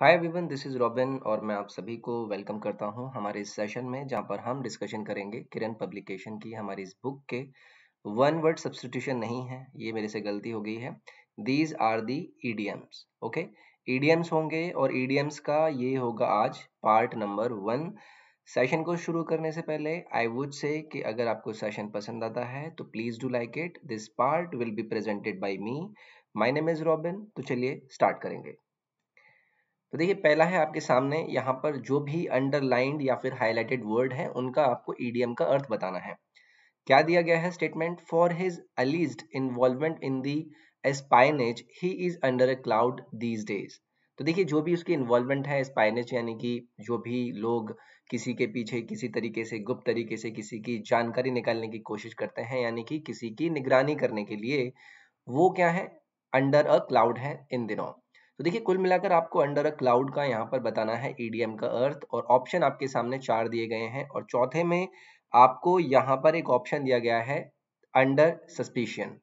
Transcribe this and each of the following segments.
Hi everyone this is Robin और मैं आप सभी को वेलकम करता हूं हमारे इस सेशन में जहां पर हम डिस्कशन करेंगे किरण पब्लिकेशन की हमारी इस बुक के वन वर्ड सब्सटीट्यूशन नहीं है ये मेरे से गलती हो गई है these are the EDMs okay EDMs होंगे और ईडीएम्स का ये होगा आज पार्ट नंबर वन सेशन को शुरू करने से पहले आई वुड से कि अगर आपको सेशन पसंद आता है तो please do like it this part will be presented by me my name is Robin तो चलिए स्टार्ट करेंगे तो देखिए पहला है आपके सामने यहाँ पर जो भी अंडरलाइंड या फिर हाईलाइटेड वर्ड है उनका आपको ईडीएम का अर्थ बताना है क्या दिया गया है statement for his alleged involvement in the espionage he is under a cloud these days तो देखिए जो भी उसकी इन्वॉल्वमेंट है स्पाइनेज यानी कि जो भी लोग किसी के पीछे किसी तरीके से गुप्त तरीके से किसी की जानकारी निकालने की कोशिश करते हैं यानी कि किसी की निगरानी करने के लिए वो क्या है अंडर अ क्लाउड है इन दिनों तो देखिए कुल मिलाकर आपको अंडर अ क्लाउड का यहाँ पर बताना है ईडीएम e का अर्थ और ऑप्शन आपके सामने चार दिए गए हैं और चौथे में आपको यहाँ पर एक ऑप्शन दिया गया है अंडर सस्पिशन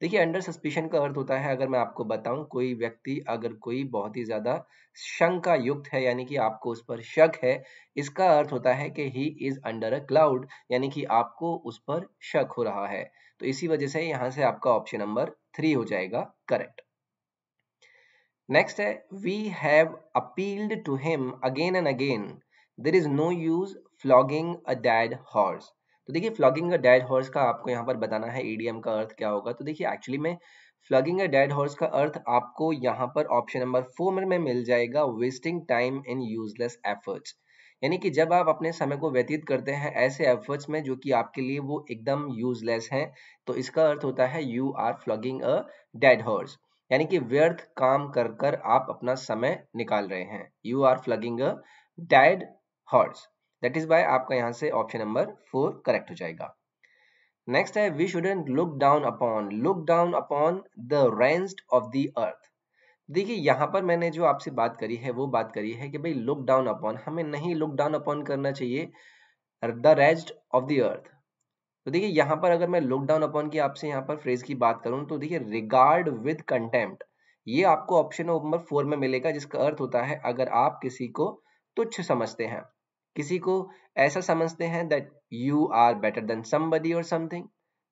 देखिए अंडर सस्पिशन का अर्थ होता है अगर मैं आपको बताऊं कोई व्यक्ति अगर कोई बहुत ही ज्यादा शंका युक्त है यानी कि आपको उस पर शक है इसका अर्थ होता है कि he is under a cloud यानी कि आपको उस पर शक हो रहा है तो इसी वजह से यहाँ से आपका ऑप्शन नंबर थ्री हो जाएगा करेक्ट नेक्स्ट है we have appealed to him again and again there is no use flogging a dead horse तो देखिए फ्लॉगिंग अ डैड हॉर्स का आपको यहाँ पर बताना है ईडीएम का अर्थ क्या होगा तो देखिए एक्चुअली में फ्लॉगिंग अ डैड हॉर्स का अर्थ आपको यहाँ पर ऑप्शन नंबर फोर में मिल जाएगा wasting time in useless efforts यानी कि जब आप अपने समय को व्यतीत करते हैं ऐसे एफर्ट्स में जो कि आपके लिए वो एकदम यूजलेस हैं तो इसका अर्थ होता है you are flogging a dead horse यानी कि व्यर्थ काम कर कर आप अपना समय निकाल रहे हैं you are flogging a dead horse that is by आपका यहाँ से ऑप्शन नंबर फोर करेक्ट हो जाएगा नेक्स्ट है we shouldn't look down upon look down upon the rest of the earth देखिए यहाँ पर मैंने जो आपसे बात करी है वो बात करी है कि भाई लुक डाउन अपॉन हमें नहीं लुक डाउन अपॉन करना चाहिए the rest of the earth तो देखिए यहाँ पर अगर मैं लुकडाउन अपॉन की आपसे यहाँ पर फ्रेज की बात करूँ तो देखिए रिगार्ड विद कंटेम्प्ट ये आपको ऑप्शन नंबर फोर में मिलेगा जिसका अर्थ होता है अगर आप किसी को तुच्छ समझते हैं किसी को ऐसा समझते हैं that you are better than somebody और something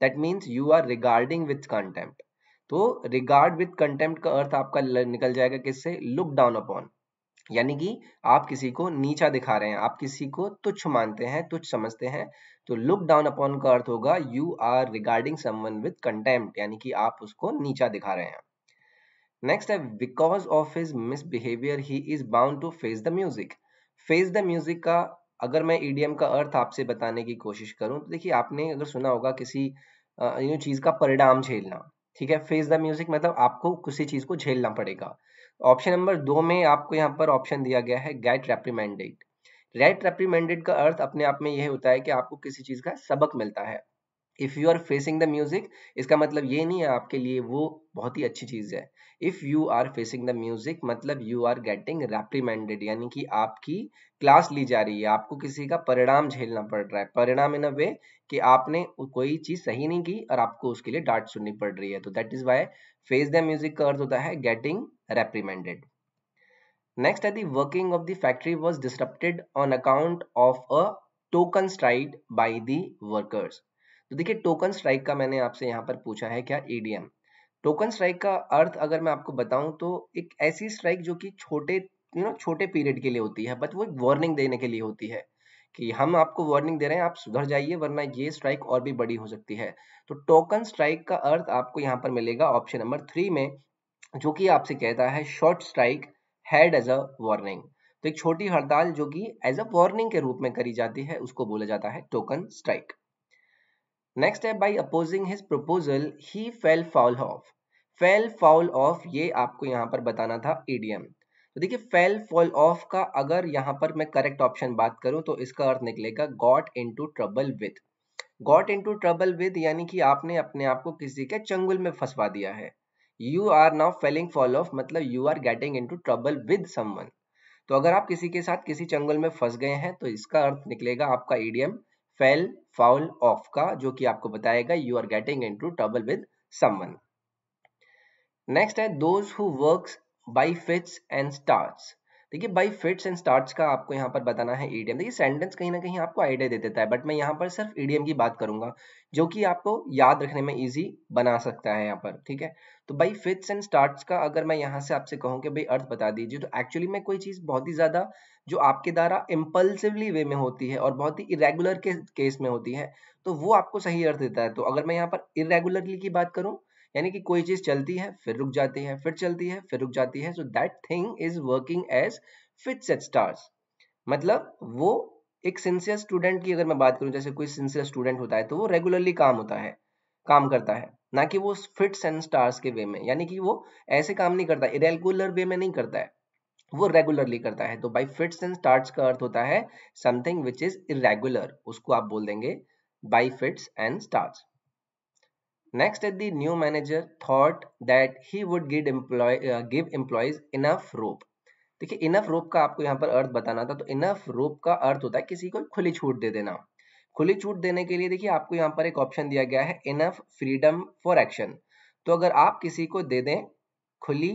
that means you are regarding with contempt तो रिगार्ड विथ कंटेम्प्ट का अर्थ आपका निकल जाएगा किससे लुक डाउन अपॉन यानी कि आप किसी को नीचा दिखा रहे हैं आप किसी को तुच्छ मानते हैं तुच्छ समझते हैं तो लुक डाउन अपॉन का अर्थ होगा you are regarding someone with contempt यानी कि आप उसको नीचा दिखा रहे हैं नेक्स्ट है because of his misbehaviour he is bound to face the music face the music का अगर मैं ईडीएम का अर्थ आपसे बताने की कोशिश करूं तो देखिए आपने अगर सुना होगा किसी चीज का परिणाम झेलना ठीक है फेस द म्यूजिक मतलब आपको किसी चीज को झेलना पड़ेगा ऑप्शन नंबर दो में आपको यहाँ पर ऑप्शन दिया गया है गेट रेप्रीमेंडेड गेट रेप्रीमेंडेड का अर्थ अपने आप में यह होता है कि आपको किसी चीज का सबक मिलता है if you are facing the music इसका मतलब ये नहीं है आपके लिए वो बहुत ही अच्छी चीज है if you are facing the music मतलब यू आर गेटिंग रेप्रीमेंडेड यानी कि आपकी क्लास ली जा रही है आपको किसी का परिणाम झेलना पड़ रहा है परिणाम इन अ वे कि आपने कोई चीज सही नहीं की और आपको उसके लिए डांट सुननी पड़ रही है तो that is why face the music का अर्थ होता है गेटिंग रेप्रीमेंडेड नेक्स्ट है working of the factory was disrupted on account of a token strike by the workers तो देखिए टोकन स्ट्राइक का मैंने आपसे यहाँ पर पूछा है क्या ईडीएम e टोकन स्ट्राइक का अर्थ अगर मैं आपको बताऊं तो एक ऐसी स्ट्राइक जो कि छोटे यू नो छोटे पीरियड के लिए होती है बट वो एक वार्निंग देने के लिए होती है कि हम आपको वार्निंग दे रहे हैं आप सुधर जाइए वरना ये स्ट्राइक और भी बड़ी हो सकती है तो टोकन स्ट्राइक का अर्थ आपको यहाँ पर मिलेगा ऑप्शन नंबर थ्री में जो कि आपसे कहता है short strike had as a warning तो एक छोटी हड़ताल जो कि एज अ वार्निंग के रूप में करी जाती है उसको बोला जाता है टोकन स्ट्राइक नेक्स्ट है by opposing his proposal he fell foul of fell foul of ये आपको यहाँ पर बताना था ईडीएम e तो देखिए फेल फॉल ऑफ का अगर यहाँ पर मैं करेक्ट ऑप्शन बात करूँ तो इसका अर्थ निकलेगा got into trouble with got into trouble with यानी कि आपने अपने आप को किसी के चंगुल में फंसवा दिया है you are now falling foul of मतलब you are getting into trouble with someone तो अगर आप किसी के साथ किसी चंगुल में फंस गए हैं तो इसका अर्थ निकलेगा आपका EDM e fell foul of का जो कि आपको बताएगा you are getting into trouble with someone next है those who work by fits and start देखिए बाई फिट्स एंड स्टार्ट का आपको यहाँ पर बताना है ईडीएम e देखिए सेंटेंस कहीं ना कहीं आपको आइडिया दे देता है बट मैं यहाँ पर सिर्फ ईडीएम e की बात करूंगा जो कि आपको याद रखने में ईजी बना सकता है यहाँ पर ठीक है तो बाई फिट्स एंड स्टार्ट का अगर मैं यहाँ से आपसे कहूँ कि भाई अर्थ बता दीजिए तो एक्चुअली में कोई चीज़ बहुत ही ज़्यादा जो आपके द्वारा इम्पल्सिवली वे में होती है और बहुत ही इरेगुलर के केस में होती है तो वो आपको सही अर्थ देता है तो अगर मैं यहाँ पर इरेगुलरली की बात करूँ यानी कि कोई चीज चलती है फिर रुक जाती है फिर चलती है फिर रुक जाती है so that thing is working as fits at starts मतलब वो एक सिंसियर स्टूडेंट की अगर मैं बात करूं जैसे कोई सिंसियर स्टूडेंट होता है तो वो रेगुलरली काम होता है काम करता है ना कि वो फिट्स एंड स्टार्स के वे में यानी कि वो ऐसे काम नहीं करता इरेगुलर वे में नहीं करता है वो रेगुलरली करता है तो बाई फिट्स एंड स्टार्ट का अर्थ होता है समथिंग विच इज इरेगुलर उसको आप बोल देंगे by fits and start Next, the new manager thought that he would give employ uh, give employees enough rope. देखिए इनफ रोप का आपको यहाँ पर अर्थ बताना था तो इनफ रोप का अर्थ होता है किसी को खुली छूट दे देना खुली छूट देने के लिए देखिए आपको यहाँ पर एक ऑप्शन दिया गया है इनफ फ्रीडम फॉर एक्शन तो अगर आप किसी को दे दें खुली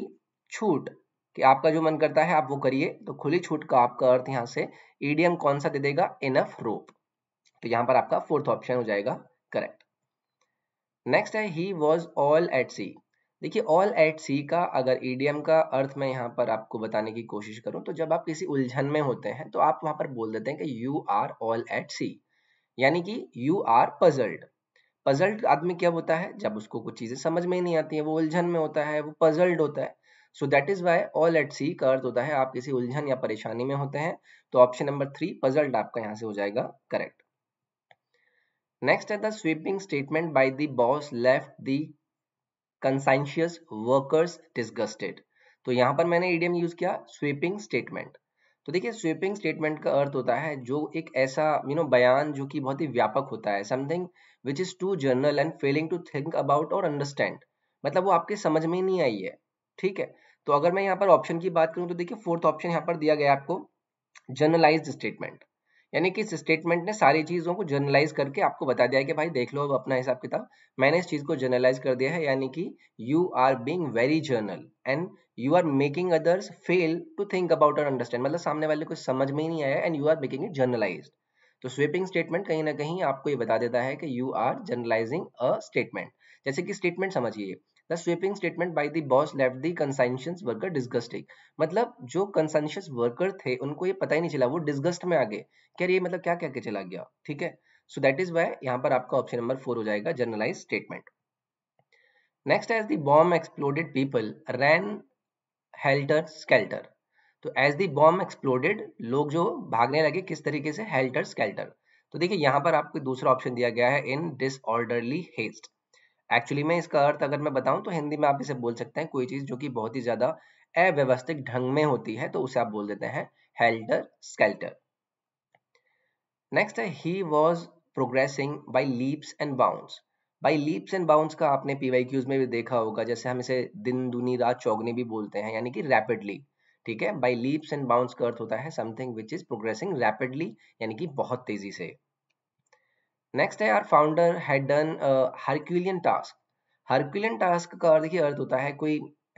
छूट कि आपका जो मन करता है आप वो करिए तो खुली छूट का आपका अर्थ यहाँ से ईडीएम कौन सा दे देगा इनफ रोप तो यहाँ पर आपका फोर्थ ऑप्शन हो जाएगा करेक्ट नेक्स्ट है he was all at sea देखिए ऑल एट सी का अगर ईडीएम का अर्थ मैं यहाँ पर आपको बताने की कोशिश करूँ तो जब आप किसी उलझन में होते हैं तो आप वहां पर बोल देते हैं कि you are all at sea यानी कि यू आर पजल्ड पजल्ड आदमी क्या होता है जब उसको कुछ चीज़ें समझ में ही नहीं आती है वो उलझन में होता है वो पजल्ड होता है so that is why all at sea का अर्थ होता है आप किसी उलझन या परेशानी में होते हैं तो ऑप्शन नंबर थ्री पजल्ड आपका यहाँ से हो जाएगा correct Next at the sweeping statement by the boss left the conscientious workers disgusted. तो यहाँ पर मैंने ईडीएम e यूज किया स्वीपिंग स्टेटमेंट तो देखिए स्वीपिंग स्टेटमेंट का अर्थ होता है जो एक ऐसा यू you नो know, बयान जो कि बहुत ही व्यापक होता है something which is too general and failing to think about और अंडरस्टैंड मतलब वो आपके समझ में नहीं आई है ठीक है तो अगर मैं यहाँ पर ऑप्शन की बात करूँ तो देखिए फोर्थ ऑप्शन यहाँ पर दिया गया आपको जर्नलाइज स्टेटमेंट यानी कि इस स्टेटमेंट ने सारी चीज़ों को जर्नलाइज करके आपको बता दिया कि भाई देख लो अब अपना हिसाब किताब मैंने इस चीज़ को जर्नलाइज कर दिया है यानी कि you are being very general and you are making others fail to think about और अंडरस्टैंड मतलब सामने वाले को समझ में ही नहीं आया and you are making it generalize तो स्वीपिंग स्टेटमेंट कहीं ना कहीं आपको ये बता देता है कि you are generalizing a statement जैसे कि स्टेटमेंट समझिए the sweeping statement by the boss left the conscientious worker disgusting मतलब जो कंसाइंशियस वर्कर थे उनको ये पता ही नहीं चला वो डिस्गस्ट में आ गए क्या ये मतलब क्या क्या के चला गया ठीक है सो दैट इज वाई यहाँ पर आपका ऑप्शन नंबर फोर हो जाएगा generalize statement next as the bomb exploded people ran helter skelter तो एज दी बॉम्ब एक्सप्लोडेड लोग जो भागने लगे किस तरीके से हेल्टर स्केल्टर तो देखिए यहाँ पर आपको दूसरा ऑप्शन दिया गया है इन डिसऑर्डरली हेस्ट एक्चुअली में इसका अर्थ अगर मैं बताऊं तो हिंदी में आप इसे बोल सकते हैं कोई चीज जो कि बहुत ही ज्यादा अव्यवस्थित ढंग में होती है तो उसे आप बोल देते हैं हेल्डर स्केल्टर नेक्स्ट है he was progressing by leaps and bounds by leaps and bounds का आपने क्यूज में भी देखा होगा जैसे हम इसे दिन दुनी रात चौगनी भी बोलते हैं यानी कि रैपिडली ठीक है बाई लीप्स एंड बाउंस का अर्थ होता है something which is progressing rapidly यानी कि बहुत तेजी से नेक्स्ट है our founder had done herculean task herculean task का देखिए अर्थ होता है कोई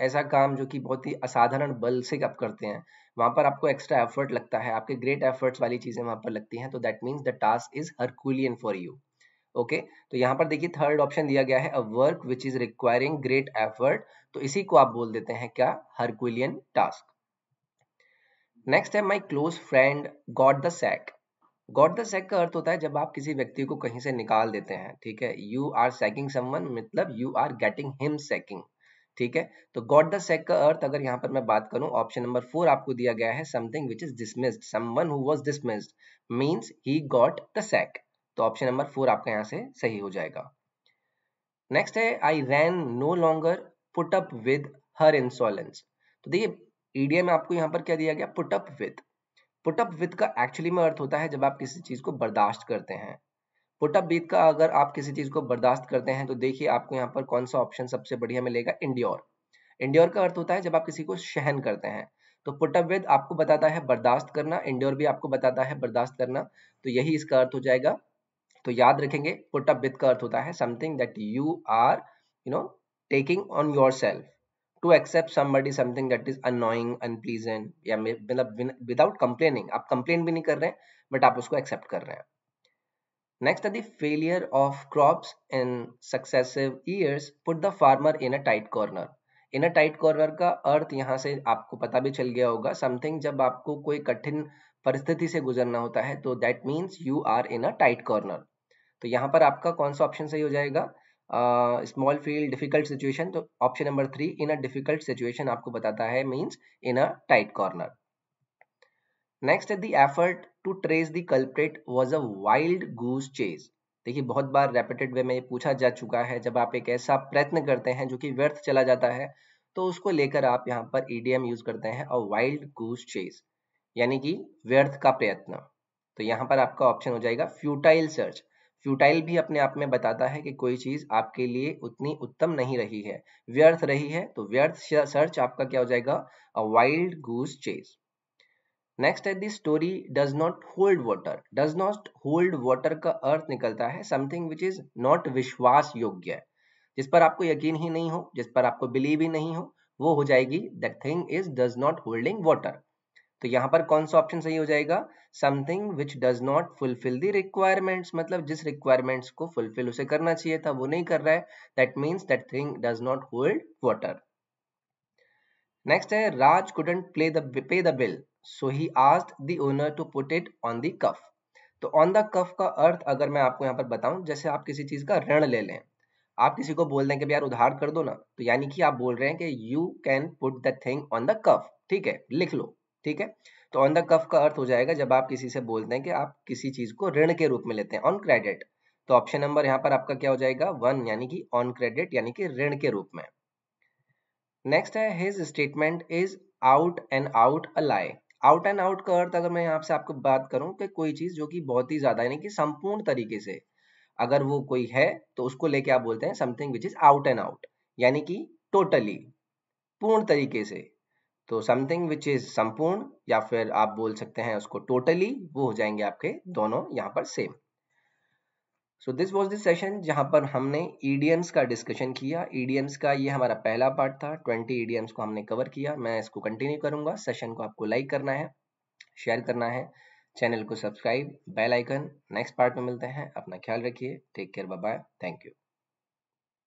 ऐसा काम जो कि बहुत ही असाधारण बल से आप करते हैं वहां पर आपको एक्स्ट्रा एफर्ट लगता है आपके ग्रेट एफर्ट्स वाली चीजें वहां पर लगती हैं तो that means the task is herculean for you okay तो यहाँ पर देखिए थर्ड ऑप्शन दिया गया है a work which is requiring great effort तो इसी को आप बोल देते हैं क्या हर्क्यूलियन टास्क नेक्स्ट है my close friend got the sack got the sack का अर्थ होता है जब आप किसी व्यक्ति को कहीं से निकाल देते हैं ठीक है यू आर सेकिंग समवन मतलब you are getting him sacking ठीक है तो गॉड द सेक का अर्थ अगर यहाँ पर मैं बात करूं ऑप्शन नंबर फोर आपको दिया गया है something which is dismissed someone who was dismissed means he got the sack तो ऑप्शन नंबर फोर आपका यहाँ से सही हो जाएगा नेक्स्ट है I ran no longer put up with her insolence तो देखिए ईडीएम e में आपको यहाँ पर क्या दिया गया put up with put up with का एक्चुअली में अर्थ होता है जब आप किसी चीज़ को बर्दाश्त करते हैं पुटअप विथ का अगर आप किसी चीज़ को बर्दाश्त करते हैं तो देखिए आपको यहाँ पर कौन सा ऑप्शन सबसे बढ़िया मिलेगा इंडियोर इंडियोर का अर्थ होता है जब आप किसी को सहन करते हैं तो पुटअप विद आपको बताता है बर्दाश्त करना इंडियोर भी आपको बताता है बर्दाश्त करना तो यही इसका अर्थ हो जाएगा तो याद रखेंगे पुटअप विद का अर्थ होता है something that you are you know taking on yourself to accept somebody something that is annoying unpleasant या मतलब विदाउट कंप्लेनिंग आप कंप्लेन भी नहीं कर रहे हैं बट आप उसको एक्सेप्ट कर रहे हैं Next are the failure of crops in successive years put the farmer in a tight corner. In a tight corner का अर्थ यहाँ से आपको पता भी चल गया होगा समथिंग जब आपको कोई कठिन परिस्थिति से गुजरना होता है तो that means you are in a tight corner तो यहाँ पर आपका कौन सा ऑप्शन सही हो जाएगा स्मॉल फील्ड डिफिकल्ट सिचुएशन तो option number three in a difficult situation आपको बताता है means in a tight corner next the effort to trace the culprit was a wild goose chase देखिए बहुत बार रेपिटेड वे में ये पूछा जा चुका है जब आप एक ऐसा प्रयत्न करते हैं जो कि व्यर्थ चला जाता है तो उसको लेकर आप यहाँ पर ईडीएम e यूज करते हैं और वाइल्ड गूज चेज यानी कि व्यर्थ का प्रयत्न तो यहाँ पर आपका ऑप्शन हो जाएगा फ्यूटाइल सर्च फ्यूटाइल भी अपने आप में बताता है कि कोई चीज आपके लिए उतनी उत्तम नहीं रही है व्यर्थ रही है तो व्यर्थ सर्च आपका क्या हो जाएगा a wild goose chase next है this story does not hold water does not hold water का अर्थ निकलता है समथिंग विच इज नॉट विश्वास योग्य जिस पर आपको यकीन ही नहीं हो जिस पर आपको बिलीव ही नहीं हो वो हो जाएगी that thing is does not holding water तो यहां पर कौन सा ऑप्शन सही हो जाएगा something which does not fulfil the requirements मतलब जिस रिक्वायरमेंट्स को फुलफिल उसे करना चाहिए था वो नहीं कर रहा है that means that thing does not hold water next है Raj couldn't play the pay the bill so he asked the owner to put it on the cuff तो ऑन द कफ का अर्थ अगर मैं आपको यहाँ पर बताऊं जैसे आप किसी चीज का ऋण ले लें आप किसी को बोल दें कि यार उधार कर दो ना तो यानी कि आप बोल रहे हैं कि you can put the thing on the cuff ठीक है लिख लो ठीक है तो ऑन द कफ का अर्थ हो जाएगा जब आप किसी से बोलते हैं कि आप किसी चीज को ऋण के रूप में लेते हैं ऑन क्रेडिट तो ऑप्शन नंबर यहाँ पर आपका क्या हो जाएगा वन यानी कि ऑन क्रेडिट यानी कि ऋण के रूप में नेक्स्ट है his statement is out and out a lie out and out का अर्थ अगर मैं यहाँ से आपको बात करूं कि कोई चीज जो कि बहुत ही ज्यादा यानी कि संपूर्ण तरीके से अगर वो कोई है तो उसको लेके आप बोलते हैं something which is out and out यानी कि टोटली पूर्ण तरीके से तो समथिंग विच इज संपूर्ण या फिर आप बोल सकते हैं उसको टोटली totally, वो हो जाएंगे आपके दोनों यहाँ पर same so this was this session जहाँ पर हमने ईडीएम्स का डिस्कशन किया ईडीएम्स का ये हमारा पहला पार्ट था ट्वेंटी ईडीएम्स को हमने कवर किया मैं इसको कंटिन्यू करूंगा सेशन को आपको लाइक करना है शेयर करना है चैनल को subscribe bell icon next part में मिलते हैं अपना ख्याल रखिए take care bye thank you